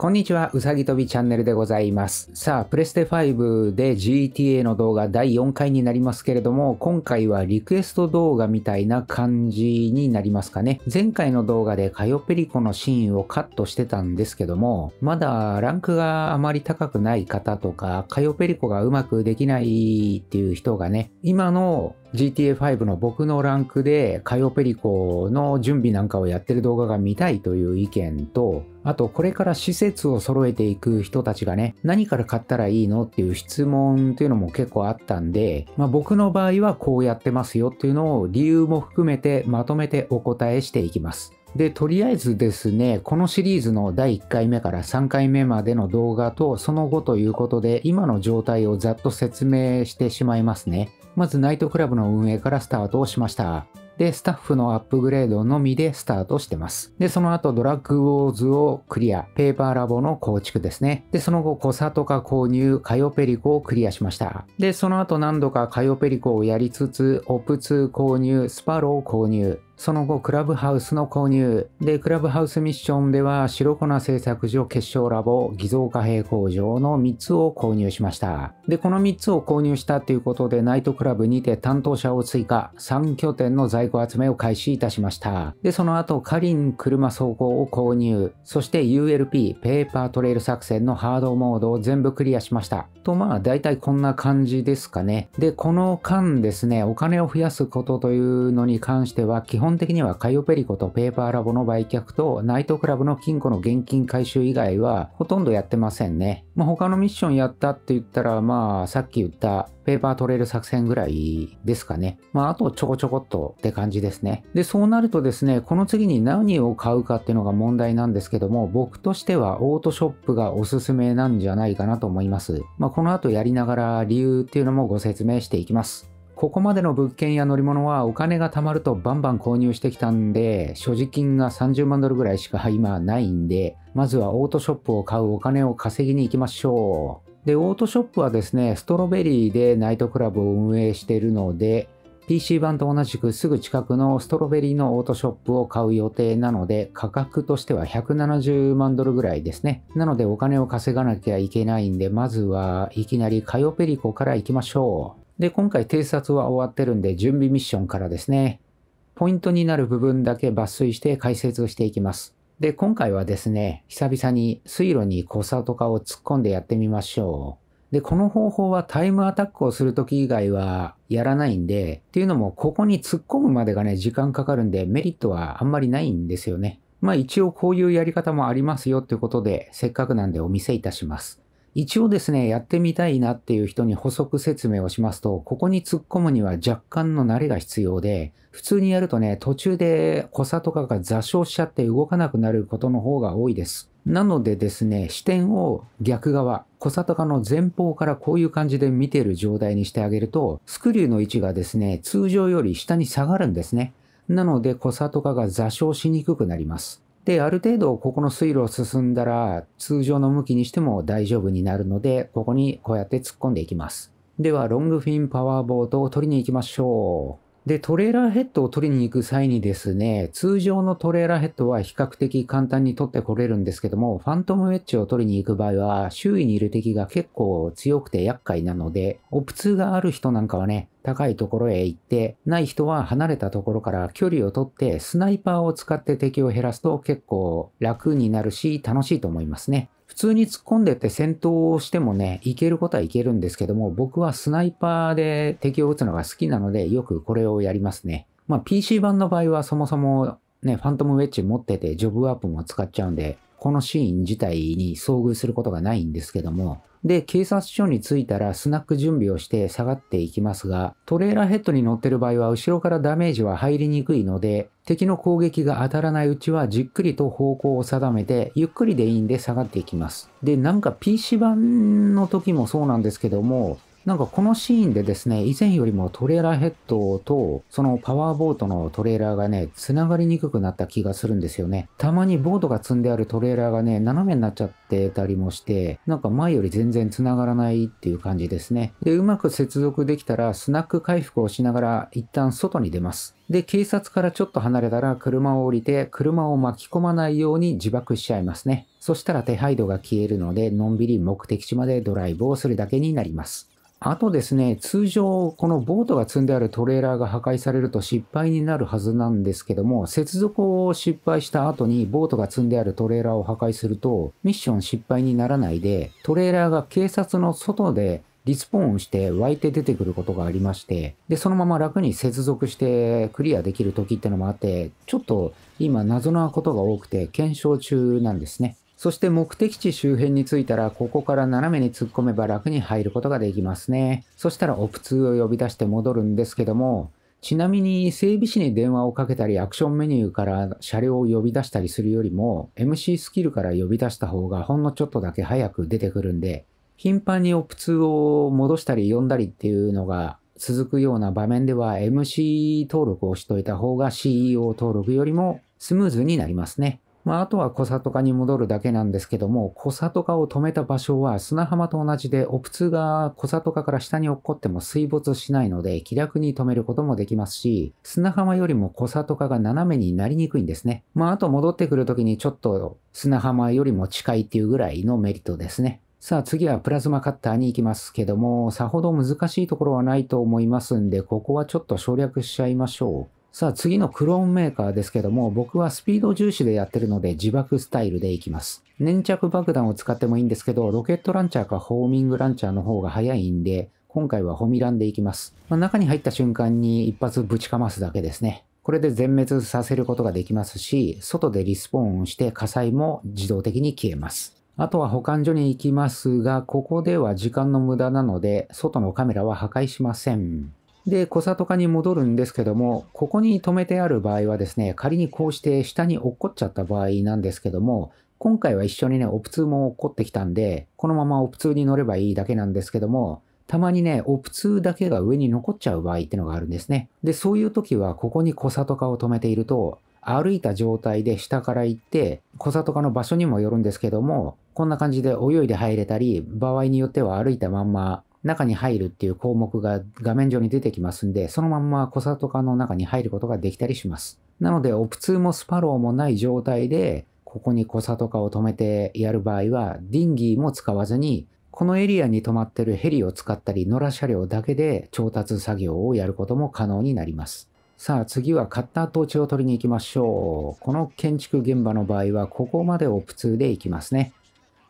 こんにちは、うさぎとびチャンネルでございます。さあ、プレステ5で GTA の動画第4回になりますけれども、今回はリクエスト動画みたいな感じになりますかね。前回の動画でカヨペリコのシーンをカットしてたんですけども、まだランクがあまり高くない方とか、カヨペリコがうまくできないっていう人がね、今の GTA5 の僕のランクでカヨペリコの準備なんかをやってる動画が見たいという意見と、あと、これから施設を揃えていく人たちがね、何から買ったらいいのっていう質問っていうのも結構あったんで、まあ、僕の場合はこうやってますよっていうのを理由も含めてまとめてお答えしていきます。で、とりあえずですね、このシリーズの第1回目から3回目までの動画とその後ということで、今の状態をざっと説明してしまいますね。まずナイトクラブの運営からスタートをしました。で、スタッフのアップグレードのみでスタートしてます。で、その後ドラッグウォーズをクリア、ペーパーラボの構築ですね。で、その後、コサとか購入、カヨペリコをクリアしました。で、その後何度かカヨペリコをやりつつ、オプー購入、スパロー購入、その後、クラブハウスの購入。で、クラブハウスミッションでは、白粉製作所、結晶ラボ、偽造貨幣工場の3つを購入しました。で、この3つを購入したっていうことで、ナイトクラブにて担当者を追加、3拠点の在庫集めを開始いたしました。で、その後、カリン車走行を購入、そして ULP、ペーパートレイル作戦のハードモードを全部クリアしました。と、まあ、大体こんな感じですかね。で、この間ですね、お金を増やすことというのに関しては、基本本的にはカイオペリコとペーパーラボの売却とナイトクラブの金庫の現金回収以外はほとんどやってませんね。まあ、他のミッションやったって言ったら、まあ、さっき言ったペーパー取れる作戦ぐらいですかね。まあ、あとちょこちょこっとって感じですね。で、そうなるとですね、この次に何を買うかっていうのが問題なんですけども、僕としてはオートショップがおすすめなんじゃないかなと思います。まあ、この後やりながら理由っていうのもご説明していきます。ここまでの物件や乗り物はお金が貯まるとバンバン購入してきたんで、所持金が30万ドルぐらいしか今ないんで、まずはオートショップを買うお金を稼ぎに行きましょう。で、オートショップはですね、ストロベリーでナイトクラブを運営しているので、PC 版と同じくすぐ近くのストロベリーのオートショップを買う予定なので価格としては170万ドルぐらいですね。なのでお金を稼がなきゃいけないんでまずはいきなりカヨペリコから行きましょう。で、今回偵察は終わってるんで、準備ミッションからですね、ポイントになる部分だけ抜粋して解説していきます。で、今回はですね、久々に水路にコサとかを突っ込んでやってみましょう。で、この方法はタイムアタックをするとき以外はやらないんで、っていうのもここに突っ込むまでがね、時間かかるんでメリットはあんまりないんですよね。まあ一応こういうやり方もありますよっていうことで、せっかくなんでお見せいたします。一応ですね、やってみたいなっていう人に補足説明をしますと、ここに突っ込むには若干の慣れが必要で、普通にやるとね、途中で濃さとかが座礁しちゃって動かなくなることの方が多いです。なのでですね、視点を逆側、小とかの前方からこういう感じで見てる状態にしてあげると、スクリューの位置がですね、通常より下に下がるんですね。なので、小とかが座礁しにくくなります。で、ある程度ここの水路を進んだら通常の向きにしても大丈夫になるので、ここにこうやって突っ込んでいきます。では、ロングフィンパワーボートを取りに行きましょう。で、トレーラーヘッドを取りに行く際にですね、通常のトレーラーヘッドは比較的簡単に取ってこれるんですけども、ファントムウェッジを取りに行く場合は、周囲にいる敵が結構強くて厄介なので、オプツがある人なんかはね、高いところへ行って、ない人は離れたところから距離を取って、スナイパーを使って敵を減らすと結構楽になるし、楽しいと思いますね。普通に突っ込んでって戦闘をしてもね、いけることはいけるんですけども、僕はスナイパーで敵を撃つのが好きなので、よくこれをやりますね。まあ、PC 版の場合はそもそもね、ファントムウェッジ持ってて、ジョブワープも使っちゃうんで、このシーン自体に遭遇することがないんですけども、で、警察署に着いたらスナック準備をして下がっていきますが、トレーラーヘッドに乗ってる場合は後ろからダメージは入りにくいので、敵の攻撃が当たらないうちはじっくりと方向を定めて、ゆっくりでいいんで下がっていきます。で、なんか PC 版の時もそうなんですけども、なんかこのシーンでですね、以前よりもトレーラーヘッドとそのパワーボートのトレーラーがね、繋がりにくくなった気がするんですよね。たまにボートが積んであるトレーラーがね、斜めになっちゃってたりもして、なんか前より全然繋がらないっていう感じですね。で、うまく接続できたらスナック回復をしながら一旦外に出ます。で、警察からちょっと離れたら車を降りて、車を巻き込まないように自爆しちゃいますね。そしたら手配度が消えるので、のんびり目的地までドライブをするだけになります。あとですね、通常、このボートが積んであるトレーラーが破壊されると失敗になるはずなんですけども、接続を失敗した後にボートが積んであるトレーラーを破壊すると、ミッション失敗にならないで、トレーラーが警察の外でリスポーンして湧いて出てくることがありまして、で、そのまま楽に接続してクリアできる時ってのもあって、ちょっと今謎なことが多くて検証中なんですね。そして目的地周辺に着いたら、ここから斜めに突っ込めば楽に入ることができますね。そしたらオプ2を呼び出して戻るんですけども、ちなみに整備士に電話をかけたり、アクションメニューから車両を呼び出したりするよりも、MC スキルから呼び出した方がほんのちょっとだけ早く出てくるんで、頻繁にオプ2を戻したり呼んだりっていうのが続くような場面では MC 登録をしといた方が CEO 登録よりもスムーズになりますね。まあ、あとは小里かに戻るだけなんですけども、小里かを止めた場所は砂浜と同じで、オプツが小里かから下に落っこっても水没しないので、気楽に止めることもできますし、砂浜よりも小里かが斜めになりにくいんですね。まあ、あと戻ってくる時にちょっと砂浜よりも近いっていうぐらいのメリットですね。さあ次はプラズマカッターに行きますけども、さほど難しいところはないと思いますんで、ここはちょっと省略しちゃいましょう。さあ次のクローンメーカーですけども、僕はスピード重視でやってるので自爆スタイルでいきます。粘着爆弾を使ってもいいんですけど、ロケットランチャーかホーミングランチャーの方が早いんで、今回はホミランでいきます。まあ、中に入った瞬間に一発ぶちかますだけですね。これで全滅させることができますし、外でリスポーンして火災も自動的に消えます。あとは保管所に行きますが、ここでは時間の無駄なので、外のカメラは破壊しません。で、小里かに戻るんですけども、ここに止めてある場合はですね、仮にこうして下に落っこっちゃった場合なんですけども、今回は一緒にね、オプ2も落っこってきたんで、このままオプ2に乗ればいいだけなんですけども、たまにね、オプ2だけが上に残っちゃう場合ってのがあるんですね。で、そういう時は、ここに小里かを止めていると、歩いた状態で下から行って、小里かの場所にもよるんですけども、こんな感じで泳いで入れたり、場合によっては歩いたまんま中に入るっていう項目が画面上に出てきますんで、そのまんまコサトカの中に入ることができたりします。なので、オプツーもスパローもない状態で、ここにコサトカを止めてやる場合は、ディンギーも使わずに、このエリアに止まってるヘリを使ったり、野良車両だけで調達作業をやることも可能になります。さあ次はカッター統治を取りに行きましょう。この建築現場の場合はここまでオプツーで行きますね。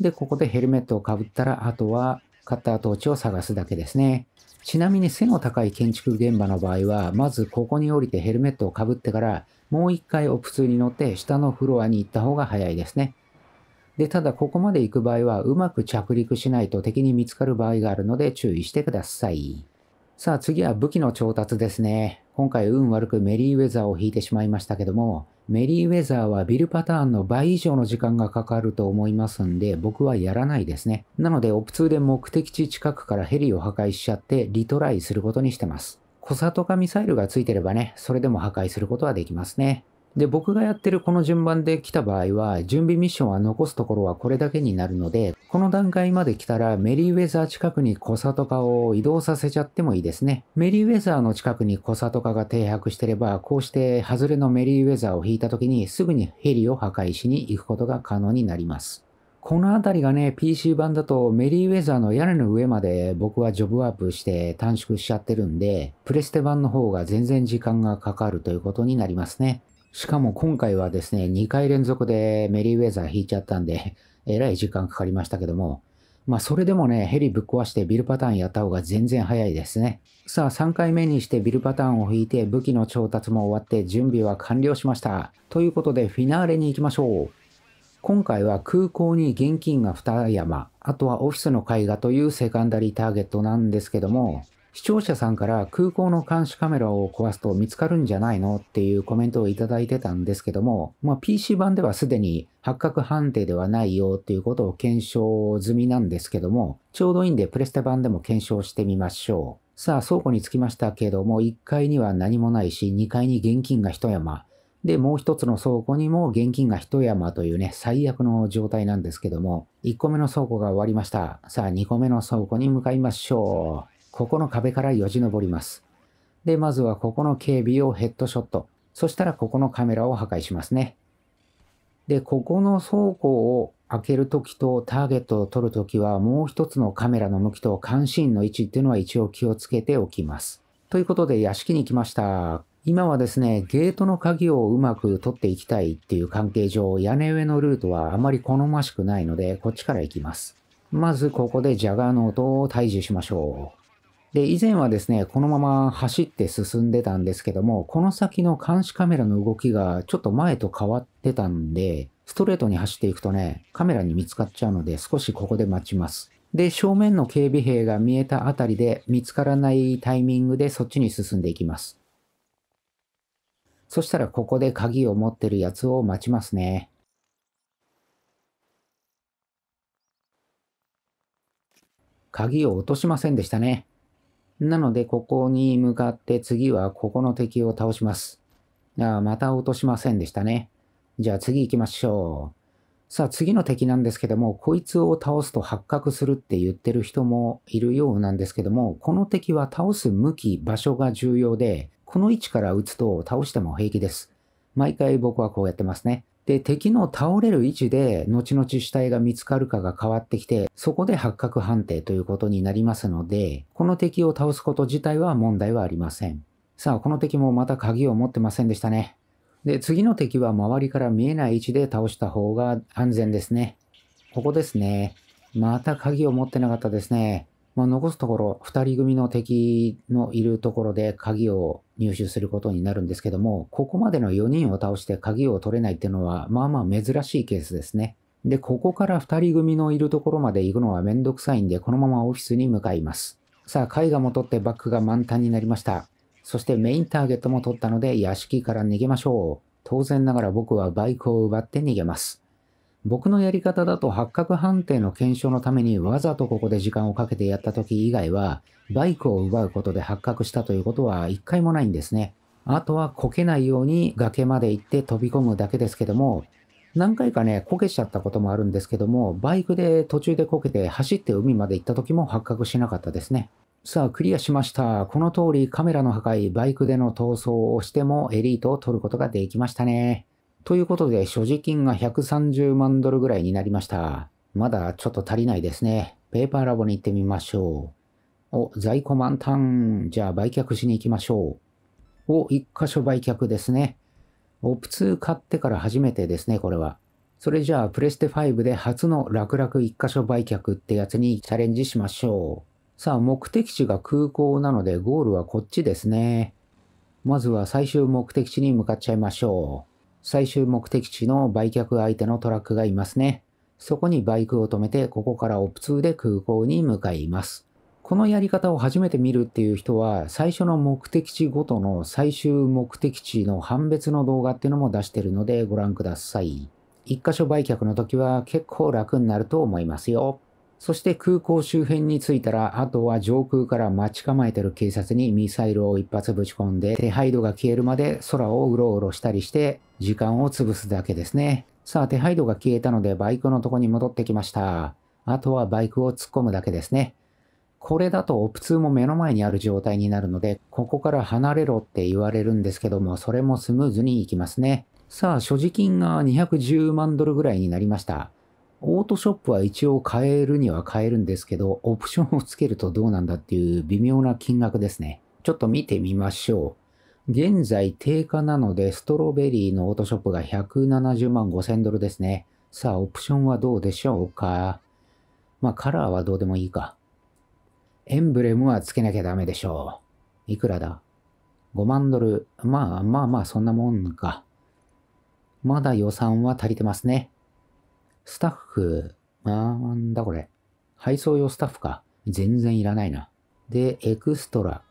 で、ここでヘルメットをかぶったら、あとは買った跡地を探すだけですね。ちなみに背の高い建築現場の場合は、まずここに降りてヘルメットをかぶってから、もう一回オプツに乗って下のフロアに行った方が早いですね。で、ただここまで行く場合は、うまく着陸しないと敵に見つかる場合があるので注意してください。さあ次は武器の調達ですね。今回運悪くメリーウェザーを引いてしまいましたけども、メリーウェザーはビルパターンの倍以上の時間がかかると思いますんで、僕はやらないですね。なので、オプ2で目的地近くからヘリを破壊しちゃって、リトライすることにしてます。小里かミサイルがついてればね、それでも破壊することはできますね。で、僕がやってるこの順番で来た場合は、準備ミッションは残すところはこれだけになるので、この段階まで来たらメリーウェザー近くに小里化を移動させちゃってもいいですね。メリーウェザーの近くに小里化が停泊してれば、こうして外れのメリーウェザーを引いた時にすぐにヘリを破壊しに行くことが可能になります。この辺りがね、PC 版だとメリーウェザーの屋根の上まで僕はジョブワープして短縮しちゃってるんで、プレステ版の方が全然時間がかかるということになりますね。しかも今回はですね、2回連続でメリーウェザー引いちゃったんで、えらい時間かかりましたけども、まあそれでもね、ヘリぶっ壊してビルパターンやった方が全然早いですね。さあ3回目にしてビルパターンを引いて武器の調達も終わって準備は完了しました。ということでフィナーレに行きましょう。今回は空港に現金が2山、あとはオフィスの絵画というセカンダリーターゲットなんですけども、視聴者さんから空港の監視カメラを壊すと見つかるんじゃないのっていうコメントをいただいてたんですけども、まあ、PC 版ではすでに発覚判定ではないよっていうことを検証済みなんですけども、ちょうどいいんでプレステ版でも検証してみましょう。さあ、倉庫に着きましたけども、1階には何もないし、2階に現金が一山。で、もう一つの倉庫にも現金が一山というね、最悪の状態なんですけども、1個目の倉庫が終わりました。さあ、2個目の倉庫に向かいましょう。ここの壁からよじ登ります。で、まずはここの警備をヘッドショット。そしたらここのカメラを破壊しますね。で、ここの倉庫を開けるときとターゲットを取るときはもう一つのカメラの向きと監視員の位置っていうのは一応気をつけておきます。ということで屋敷に来ました。今はですね、ゲートの鍵をうまく取っていきたいっていう関係上、屋根上のルートはあまり好ましくないので、こっちから行きます。まずここでジャガーノートを退治しましょう。で、以前はですね、このまま走って進んでたんですけども、この先の監視カメラの動きがちょっと前と変わってたんで、ストレートに走っていくとね、カメラに見つかっちゃうので、少しここで待ちます。で、正面の警備兵が見えたあたりで、見つからないタイミングでそっちに進んでいきます。そしたらここで鍵を持ってるやつを待ちますね。鍵を落としませんでしたね。なので、ここに向かって次はここの敵を倒します。ああ、また落としませんでしたね。じゃあ次行きましょう。さあ次の敵なんですけども、こいつを倒すと発覚するって言ってる人もいるようなんですけども、この敵は倒す向き、場所が重要で、この位置から撃つと倒しても平気です。毎回僕はこうやってますね。で、敵の倒れる位置で、後々死体が見つかるかが変わってきて、そこで発覚判定ということになりますので、この敵を倒すこと自体は問題はありません。さあ、この敵もまた鍵を持ってませんでしたね。で、次の敵は周りから見えない位置で倒した方が安全ですね。ここですね。また鍵を持ってなかったですね。まあ、残すところ、二人組の敵のいるところで鍵を入手することになるんですけども、ここまでの4人を倒して鍵を取れないっていうのは、まあまあ珍しいケースですね。で、ここから二人組のいるところまで行くのはめんどくさいんで、このままオフィスに向かいます。さあ、絵画も取ってバックが満タンになりました。そしてメインターゲットも取ったので、屋敷から逃げましょう。当然ながら僕はバイクを奪って逃げます。僕のやり方だと八角判定の検証のためにわざとここで時間をかけてやった時以外は、バイクを奪うことで発覚したということは一回もないんですね。あとはこけないように崖まで行って飛び込むだけですけども、何回かね、こけしちゃったこともあるんですけども、バイクで途中でこけて走って海まで行った時も発覚しなかったですね。さあ、クリアしました。この通りカメラの破壊、バイクでの逃走をしてもエリートを取ることができましたね。ということで、所持金が130万ドルぐらいになりました。まだちょっと足りないですね。ペーパーラボに行ってみましょう。お、在庫満タン。じゃあ売却しに行きましょう。お、一箇所売却ですね。オプ2買ってから初めてですね、これは。それじゃあ、プレステ5で初の楽々一箇所売却ってやつにチャレンジしましょう。さあ、目的地が空港なので、ゴールはこっちですね。まずは最終目的地に向かっちゃいましょう。最終目的地の売却相手のトラックがいますね。そこにバイクを止めて、ここからオプ2で空港に向かいます。このやり方を初めて見るっていう人は、最初の目的地ごとの最終目的地の判別の動画っていうのも出してるのでご覧ください。一箇所売却の時は結構楽になると思いますよ。そして空港周辺に着いたら、あとは上空から待ち構えてる警察にミサイルを一発ぶち込んで、手配度が消えるまで空をうろうろしたりして、時間を潰すだけですね。さあ、手配度が消えたのでバイクのとこに戻ってきました。あとはバイクを突っ込むだけですね。これだとオプ通も目の前にある状態になるので、ここから離れろって言われるんですけども、それもスムーズにいきますね。さあ、所持金が210万ドルぐらいになりました。オートショップは一応買えるには買えるんですけど、オプションをつけるとどうなんだっていう微妙な金額ですね。ちょっと見てみましょう。現在定価なので、ストロベリーのオートショップが170万5000ドルですね。さあ、オプションはどうでしょうか。まあ、カラーはどうでもいいか。エンブレムはつけなきゃダメでしょう。いくらだ ?5 万ドル。まあまあまあ、そんなもんか。まだ予算は足りてますね。スタッフ、なんだこれ。配送用スタッフか。全然いらないな。で、エクストラ。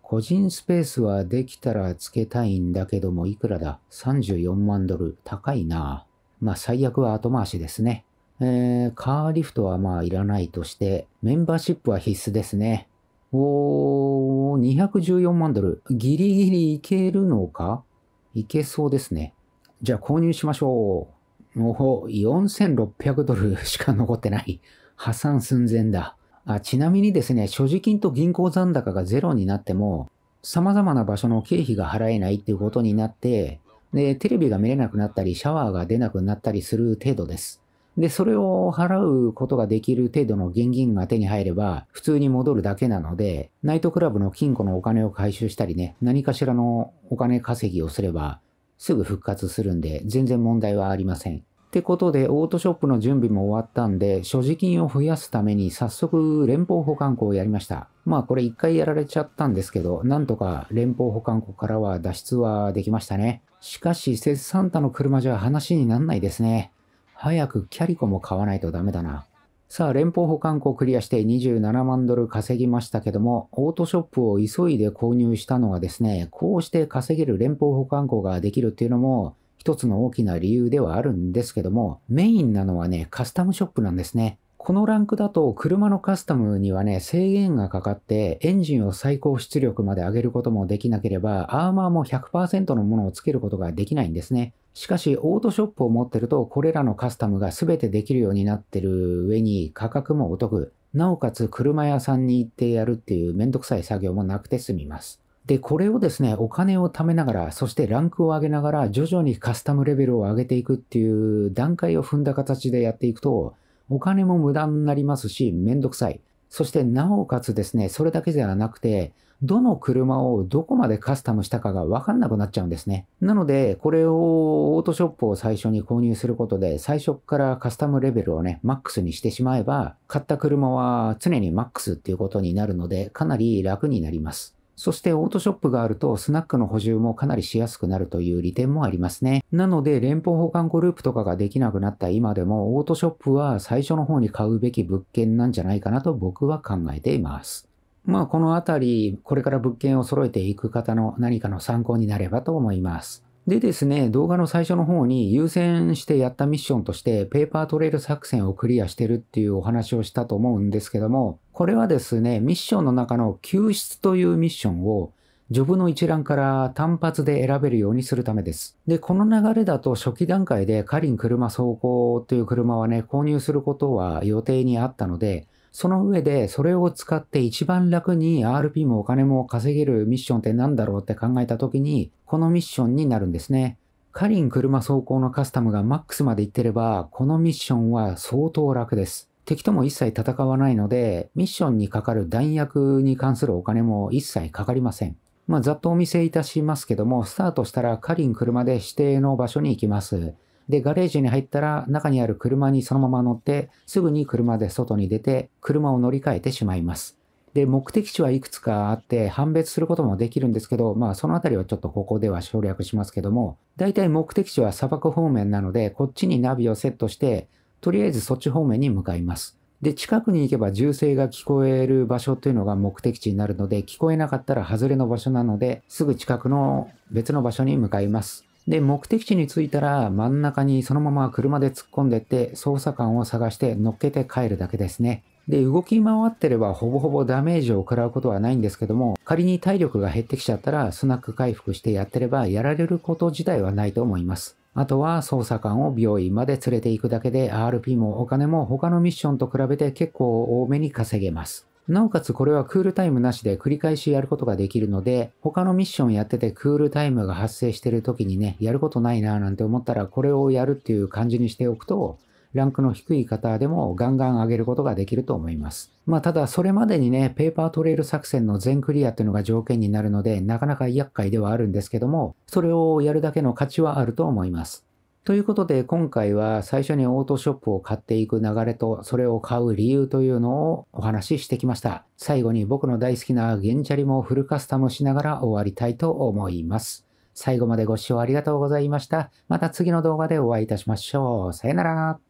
個人スペースはできたら付けたいんだけども、いくらだ ?34 万ドル。高いな。まあ、最悪は後回しですね。えー、カーリフトはまあいらないとして、メンバーシップは必須ですね。おー、214万ドル。ギリギリいけるのかいけそうですね。じゃあ購入しましょう。のう4600ドルしか残ってない。破産寸前だ。あちなみにですね、所持金と銀行残高がゼロになっても、様々な場所の経費が払えないっていうことになって、で、テレビが見れなくなったり、シャワーが出なくなったりする程度です。で、それを払うことができる程度の現金が手に入れば、普通に戻るだけなので、ナイトクラブの金庫のお金を回収したりね、何かしらのお金稼ぎをすれば、すぐ復活するんで、全然問題はありません。ってことで、オートショップの準備も終わったんで、所持金を増やすために早速連邦保管庫をやりました。まあこれ一回やられちゃったんですけど、なんとか連邦保管庫からは脱出はできましたね。しかし、セスサンタの車じゃ話になんないですね。早くキャリコも買わないとダメだな。さあ、連邦保管庫クリアして27万ドル稼ぎましたけども、オートショップを急いで購入したのがですね、こうして稼げる連邦保管庫ができるっていうのも、一つの大きな理由ではあるんですけども、メインなのはね、カスタムショップなんですね。このランクだと車のカスタムにはね、制限がかかって、エンジンを最高出力まで上げることもできなければ、アーマーも100%のものをつけることができないんですね。しかし、オートショップを持ってると、これらのカスタムが全てできるようになってる上に価格もお得。なおかつ、車屋さんに行ってやるっていうめんどくさい作業もなくて済みます。で、これをですね、お金を貯めながら、そしてランクを上げながら、徐々にカスタムレベルを上げていくっていう段階を踏んだ形でやっていくと、お金も無駄になりますし、めんどくさい。そして、なおかつですね、それだけではなくて、どの車をどこまでカスタムしたかがわかんなくなっちゃうんですね。なので、これをオートショップを最初に購入することで、最初からカスタムレベルをね、マックスにしてしまえば、買った車は常にマックスっていうことになるので、かなり楽になります。そしてオートショップがあるとスナックの補充もかなりしやすくなるという利点もありますね。なので連邦保管グループとかができなくなった今でもオートショップは最初の方に買うべき物件なんじゃないかなと僕は考えています。まあ、このあたり、これから物件を揃えていく方の何かの参考になればと思います。でですね、動画の最初の方に優先してやったミッションとして、ペーパートレイル作戦をクリアしてるっていうお話をしたと思うんですけども、これはですね、ミッションの中の救出というミッションを、ジョブの一覧から単発で選べるようにするためです。で、この流れだと初期段階でカリン車走行という車はね、購入することは予定にあったので、その上で、それを使って一番楽に RP もお金も稼げるミッションって何だろうって考えた時に、このミッションになるんですね。カリン車走行のカスタムがマックスまでいってれば、このミッションは相当楽です。敵とも一切戦わないので、ミッションにかかる弾薬に関するお金も一切かかりません。まあ、ざっとお見せいたしますけども、スタートしたらカリン車で指定の場所に行きます。で、ガレージに入ったら中にある車にそのまま乗って、すぐに車で外に出て、車を乗り換えてしまいます。で、目的地はいくつかあって判別することもできるんですけど、まあそのあたりはちょっとここでは省略しますけども、大体目的地は砂漠方面なので、こっちにナビをセットして、とりあえずそっち方面に向かいます。で、近くに行けば銃声が聞こえる場所というのが目的地になるので、聞こえなかったら外れの場所なので、すぐ近くの別の場所に向かいます。で、目的地に着いたら真ん中にそのまま車で突っ込んでって捜査官を探して乗っけて帰るだけですね。で、動き回ってればほぼほぼダメージを食らうことはないんですけども、仮に体力が減ってきちゃったらスナック回復してやってればやられること自体はないと思います。あとは捜査官を病院まで連れて行くだけで RP もお金も他のミッションと比べて結構多めに稼げます。なおかつこれはクールタイムなしで繰り返しやることができるので、他のミッションやっててクールタイムが発生してる時にね、やることないなぁなんて思ったらこれをやるっていう感じにしておくと、ランクの低い方でもガンガン上げることができると思います。まあただそれまでにね、ペーパートレイル作戦の全クリアっていうのが条件になるので、なかなか厄介ではあるんですけども、それをやるだけの価値はあると思います。ということで今回は最初にオートショップを買っていく流れとそれを買う理由というのをお話ししてきました。最後に僕の大好きなゲンチャリもフルカスタムしながら終わりたいと思います。最後までご視聴ありがとうございました。また次の動画でお会いいたしましょう。さよなら。